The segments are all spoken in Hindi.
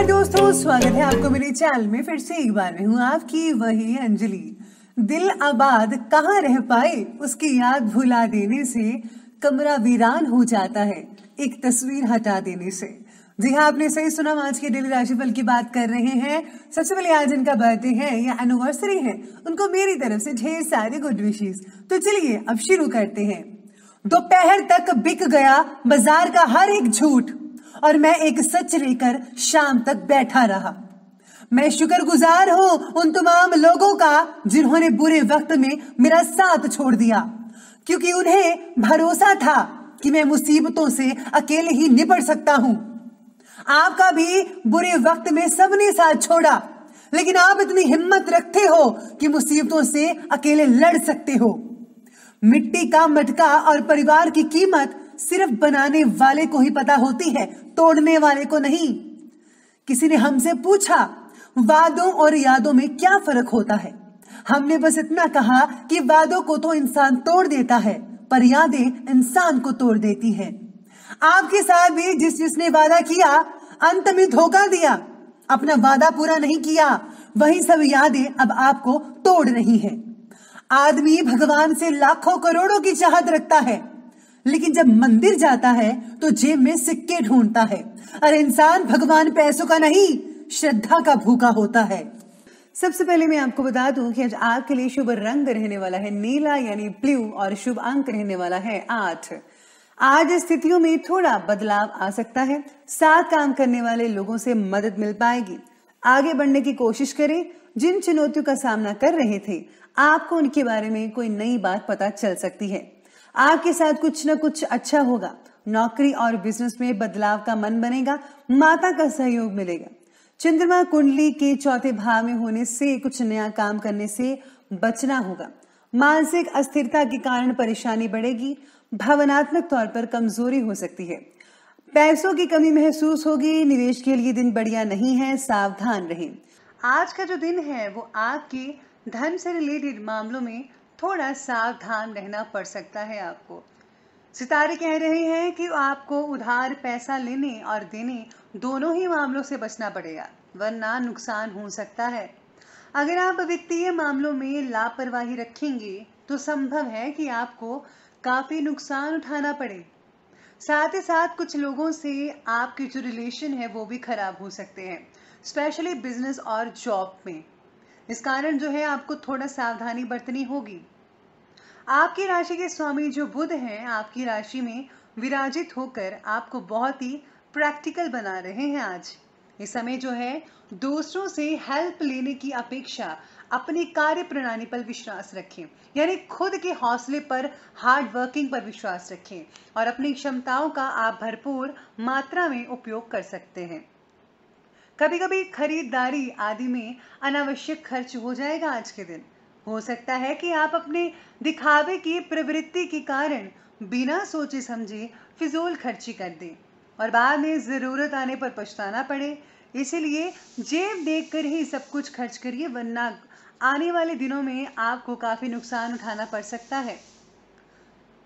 नमस्कार दोस्तों स्वागत है आपको मेरे चैनल में फिर से एक बार मैं हूँ आपकी वही अंजलि दिल आबाद कहाँ रह पाए उसकी याद भुला देने से कमरा वीरान हो जाता है एक तस्वीर हटा देने से जी हाँ आपने सही सुना आज के डेली राशिफल की बात कर रहे हैं सबसे पहले आज इनका बर्थडे है या एनिवर्सरी है उनको मेरी तरफ से ढेर सारे गुड विशेष तो चलिए अब शुरू करते हैं दोपहर तक बिक गया बाजार का हर एक झूठ और मैं एक सच लेकर शाम तक बैठा रहा मैं शुक्रगुजार हूं उन तमाम लोगों का जिन्होंने बुरे वक्त में मेरा साथ छोड़ दिया क्योंकि उन्हें भरोसा था कि मैं मुसीबतों से अकेले ही निपट सकता हूं आपका भी बुरे वक्त में सबने साथ छोड़ा लेकिन आप इतनी हिम्मत रखते हो कि मुसीबतों से अकेले लड़ सकते हो मिट्टी का मटका और परिवार की कीमत सिर्फ बनाने वाले को ही पता होती है तोड़ने वाले को नहीं किसी ने हमसे पूछा वादों और यादों में क्या फर्क होता है हमने बस इतना कहा कि वादों को तो इंसान तोड़ देता है पर यादें इंसान को तोड़ देती है आपके साथ भी जिस जिसने वादा किया अंत में धोखा दिया अपना वादा पूरा नहीं किया वही सब यादें अब आपको तोड़ रही हैं। आदमी भगवान से लाखों करोड़ों की चाहत रखता है लेकिन जब मंदिर जाता है तो जेब में सिक्के ढूंढता है और इंसान भगवान पैसों का नहीं श्रद्धा का भूखा होता है सबसे पहले मैं आपको बता दूं कि आज आपके लिए शुभ रंग रहने वाला है नीला यानी ब्लू और शुभ अंक रहने वाला है आठ आज स्थितियों में थोड़ा बदलाव आ सकता है साथ काम करने वाले लोगों से मदद मिल पाएगी आगे बढ़ने की कोशिश करें जिन चुनौतियों का सामना कर रहे थे आपको उनके बारे में कोई नई बात पता चल सकती है आपके साथ कुछ न कुछ अच्छा होगा नौकरी और बिजनेस में बदलाव का मन बनेगा माता का सहयोग मिलेगा चंद्रमा कुंडली के चौथे भाव में होने से कुछ नया काम करने से बचना होगा मानसिक अस्थिरता के कारण परेशानी बढ़ेगी भावनात्मक तौर पर कमजोरी हो सकती है पैसों की कमी महसूस होगी निवेश के लिए दिन बढ़िया नहीं है सावधान रहें आज का जो दिन है वो आपके धन से रिलेटेड मामलों में थोड़ा सावधान रहना पड़ सकता है आपको सितारे कह रहे हैं कि आपको उधार पैसा लेने और देने दोनों ही मामलों से बचना पड़ेगा वरना नुकसान हो सकता है अगर आप वित्तीय मामलों में लापरवाही रखेंगे तो संभव है कि आपको काफ़ी नुकसान उठाना पड़े साथ ही साथ कुछ लोगों से आपके जो रिलेशन है वो भी खराब हो सकते हैं स्पेशली बिजनेस और जॉब में इस कारण जो है आपको थोड़ा सावधानी बरतनी होगी आपकी राशि के स्वामी जो बुध हैं आपकी राशि में विराजित होकर आपको बहुत ही प्रैक्टिकल बना रहे हैं आज इस समय जो है दूसरों से हेल्प लेने की अपेक्षा अपनी कार्य प्रणाली पर विश्वास रखें यानी खुद के हौसले पर हार्ड वर्किंग पर विश्वास रखें और अपनी क्षमताओं का आप भरपूर मात्रा में उपयोग कर सकते हैं कभी कभी खरीदारी आदि में अनावश्यक खर्च हो जाएगा आज के दिन हो सकता है कि आप अपने दिखावे की प्रवृत्ति के कारण बिना सोचे समझे फिजूल खर्ची कर दें और बाद में ज़रूरत आने पर पछताना पड़े इसीलिए जेब देख कर ही सब कुछ खर्च करिए वरना आने वाले दिनों में आपको काफ़ी नुकसान उठाना पड़ सकता है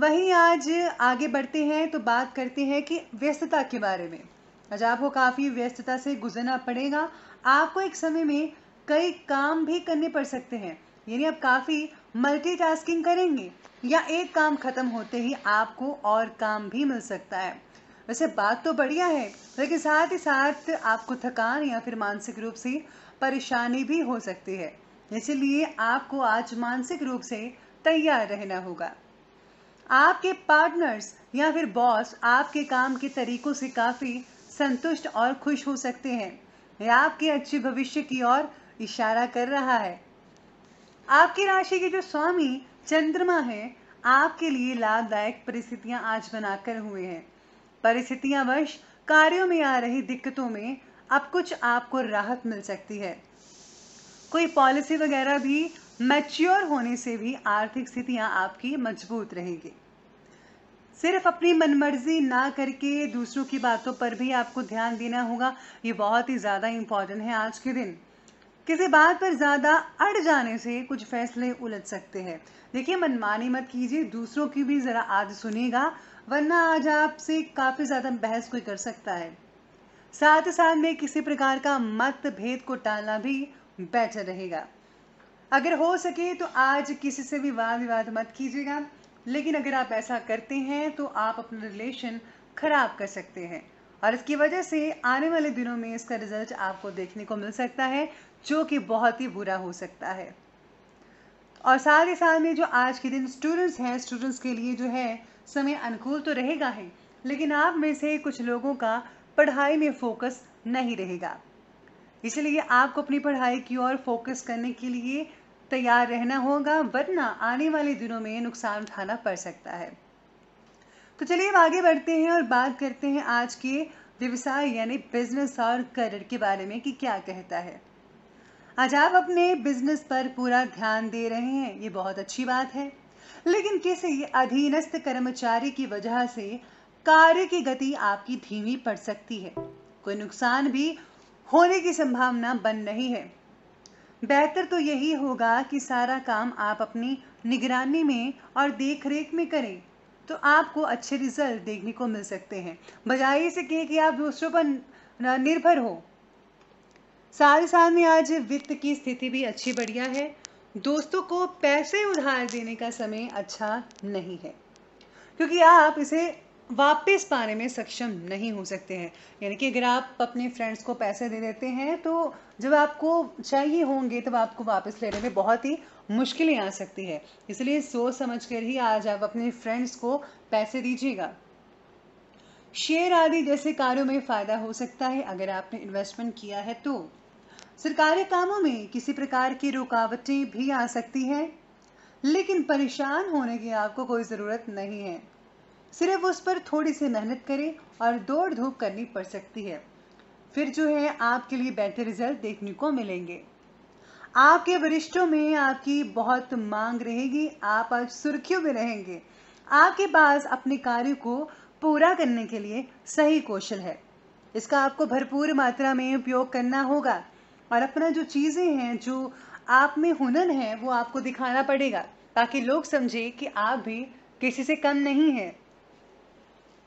वहीं आज आगे बढ़ते हैं तो बात करते हैं कि व्यस्तता के बारे में आज आपको काफ़ी व्यस्तता से गुजरना पड़ेगा आपको एक समय में कई काम भी करने पड़ सकते हैं यानी आप काफ़ी मल्टीटास्किंग करेंगे या एक काम ख़त्म होते ही आपको और काम भी मिल सकता है वैसे बात तो बढ़िया है लेकिन साथ ही साथ आपको थकान या फिर मानसिक रूप से परेशानी भी हो सकती है इसलिए आपको आज मानसिक रूप से तैयार रहना होगा आपके पार्टनर्स या फिर बॉस आपके काम के तरीकों से काफ़ी संतुष्ट और खुश हो सकते हैं यह आपके अच्छे भविष्य की ओर इशारा कर रहा है आपकी राशि के जो स्वामी चंद्रमा है आपके लिए लाभदायक परिस्थितियां आज बनाकर हुए हैं परिस्थितियां वश कार्यों में आ रही दिक्कतों में अब कुछ आपको राहत मिल सकती है कोई पॉलिसी वगैरह भी मैच्योर होने से भी आर्थिक स्थितियां आपकी मजबूत रहेंगी सिर्फ अपनी मनमर्जी ना करके दूसरों की बातों पर भी आपको ध्यान देना होगा ये बहुत ही ज़्यादा इंपॉर्टेंट है आज के दिन किसी बात पर ज़्यादा अड़ जाने से कुछ फैसले उलझ सकते हैं देखिए मनमानी मत कीजिए दूसरों की भी ज़रा आज सुनेगा वरना आज आपसे काफ़ी ज़्यादा बहस कोई कर सकता है साथ ही साथ में किसी प्रकार का मत भेद को टालना भी बेहतर रहेगा अगर हो सके तो आज किसी से भी वाद विवाद मत कीजिएगा लेकिन अगर आप ऐसा करते हैं तो आप अपना रिलेशन खराब कर सकते हैं और इसकी वजह से आने वाले दिनों में इसका रिजल्ट आपको देखने को मिल सकता है जो कि बहुत ही बुरा हो सकता है और साथ ही साथ में जो आज के दिन स्टूडेंट्स हैं स्टूडेंट्स के लिए जो है समय अनुकूल तो रहेगा ही लेकिन आप में से कुछ लोगों का पढ़ाई में फोकस नहीं रहेगा इसलिए आपको अपनी पढ़ाई की ओर फोकस करने के लिए तैयार रहना होगा वरना आने वाले दिनों में नुकसान उठाना पड़ सकता है तो चलिए अब आगे बढ़ते हैं और बात करते हैं आज के व्यवसाय यानी बिजनेस और करियर के बारे में कि क्या कहता है आज आप अपने बिजनेस पर पूरा ध्यान दे रहे हैं ये बहुत अच्छी बात है लेकिन किसी अधीनस्थ कर्मचारी की वजह से कार्य की गति आपकी धीमी पड़ सकती है कोई नुकसान भी होने की संभावना बन नहीं है बेहतर तो यही होगा कि सारा काम आप अपनी निगरानी में और देख रेख में करें तो आपको अच्छे रिजल्ट देखने को मिल सकते हैं बजाय इसे कहे कि आप दूसरों पर निर्भर हो साल साल में आज वित्त की स्थिति भी अच्छी बढ़िया है दोस्तों को पैसे उधार देने का समय अच्छा नहीं है क्योंकि आप इसे वापस पाने में सक्षम नहीं हो सकते हैं यानी कि अगर आप अपने फ्रेंड्स को पैसे दे देते हैं तो जब आपको चाहिए होंगे तब आपको वापस लेने में बहुत ही मुश्किलें आ सकती है इसलिए सोच समझ कर ही आज आप अपने फ्रेंड्स को पैसे दीजिएगा शेयर आदि जैसे कार्यों में फ़ायदा हो सकता है अगर आपने इन्वेस्टमेंट किया है तो सरकारी कामों में किसी प्रकार की रुकावटें भी आ सकती हैं लेकिन परेशान होने की आपको कोई ज़रूरत नहीं है सिर्फ उस पर थोड़ी सी मेहनत करें और दौड़ धूप करनी पड़ सकती है फिर जो है आपके लिए बेहतर रिजल्ट देखने को मिलेंगे आपके वरिष्ठों में आपकी बहुत मांग रहेगी आप आज सुर्खियों में रहेंगे आपके पास अपने कार्य को पूरा करने के लिए सही कौशल है इसका आपको भरपूर मात्रा में उपयोग करना होगा और अपना जो चीज़ें हैं जो आप में हुनर है वो आपको दिखाना पड़ेगा ताकि लोग समझे कि आप भी किसी से कम नहीं है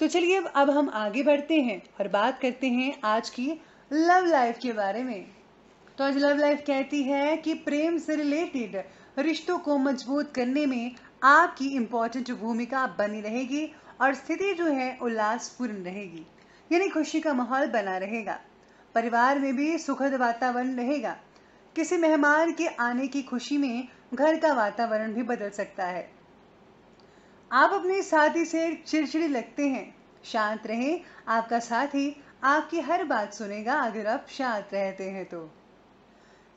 तो चलिए अब हम आगे बढ़ते हैं और बात करते हैं आज की लव लाइफ के बारे में तो आज लव लाइफ कहती है कि प्रेम से रिलेटेड रिश्तों को मजबूत करने में आपकी इम्पोर्टेंट भूमिका बनी रहेगी और स्थिति जो है उल्लासपूर्ण रहेगी यानी खुशी का माहौल बना रहेगा परिवार में भी सुखद वातावरण रहेगा किसी मेहमान के आने की खुशी में घर का वातावरण भी बदल सकता है आप अपने साथी से चिड़चिड़ी लगते हैं शांत रहें आपका साथी आपकी हर बात सुनेगा अगर आप शांत रहते हैं तो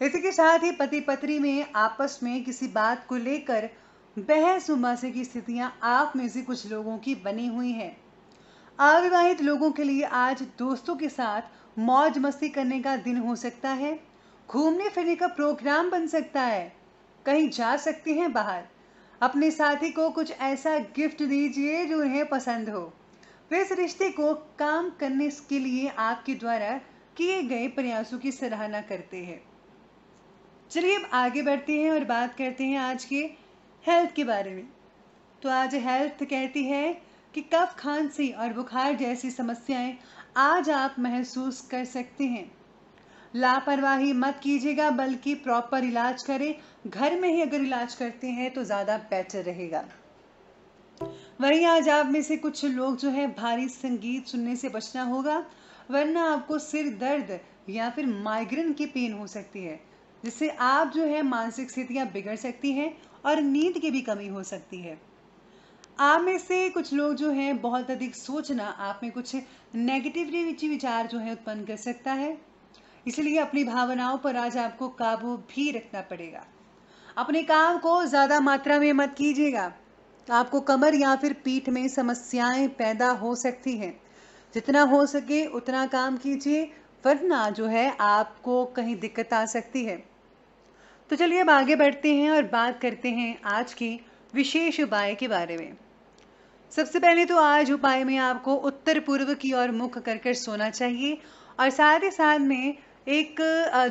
इसी के साथ ही पति पत्नी में आपस में किसी बात को लेकर बहस उमासे की स्थितियां आप में से कुछ लोगों की बनी हुई हैं अविवाहित लोगों के लिए आज दोस्तों के साथ मौज मस्ती करने का दिन हो सकता है घूमने फिरने का प्रोग्राम बन सकता है कहीं जा सकते हैं बाहर अपने साथी को कुछ ऐसा गिफ्ट दीजिए जो उन्हें पसंद हो वे इस रिश्ते को काम करने के लिए आपके द्वारा किए गए प्रयासों की सराहना करते हैं चलिए अब आगे बढ़ते हैं और बात करते हैं आज के हेल्थ के बारे में तो आज हेल्थ कहती है कि कफ खांसी और बुखार जैसी समस्याएं आज आप महसूस कर सकते हैं लापरवाही मत कीजिएगा बल्कि प्रॉपर इलाज करें घर में ही अगर इलाज करते हैं तो ज़्यादा बेटर रहेगा वहीं आज आप में से कुछ लोग जो है भारी संगीत सुनने से बचना होगा वरना आपको सिर दर्द या फिर माइग्रेन की पेन हो सकती है जिससे आप जो है मानसिक स्थितियां बिगड़ सकती हैं और नींद की भी कमी हो सकती है आप में से कुछ लोग जो हैं बहुत अधिक सोचना आप में कुछ नेगेटिव विचार जो है उत्पन्न कर सकता है इसलिए अपनी भावनाओं पर आज आपको काबू भी रखना पड़ेगा अपने काम को ज़्यादा मात्रा में मत कीजिएगा आपको कमर या फिर पीठ में समस्याएं पैदा हो सकती हैं जितना हो सके उतना काम कीजिए वरना जो है आपको कहीं दिक्कत आ सकती है तो चलिए अब आगे बढ़ते हैं और बात करते हैं आज की विशेष उपाय के बारे में सबसे पहले तो आज उपाय में आपको उत्तर पूर्व की ओर मुख कर सोना चाहिए और साथ ही साथ में एक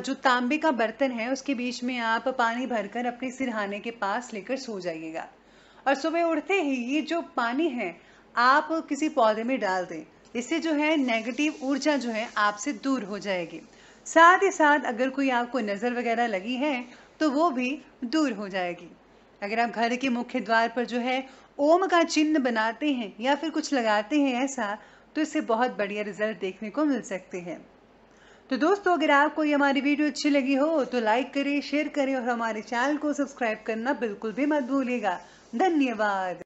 जो तांबे का बर्तन है उसके बीच में आप पानी भरकर अपने सिरहाने के पास लेकर सो जाइएगा और सुबह उठते ही ये जो पानी है आप किसी पौधे में डाल दें इससे जो है नेगेटिव ऊर्जा जो है आपसे दूर हो जाएगी साथ ही साथ अगर कोई आपको नज़र वगैरह लगी है तो वो भी दूर हो जाएगी अगर आप घर के मुख्य द्वार पर जो है ओम का चिन्ह बनाते हैं या फिर कुछ लगाते हैं ऐसा तो इससे बहुत बढ़िया रिजल्ट देखने को मिल सकते हैं तो दोस्तों अगर आपको ये हमारी वीडियो अच्छी लगी हो तो लाइक करें शेयर करें और हमारे चैनल को सब्सक्राइब करना बिल्कुल भी मत भूलिएगा धन्यवाद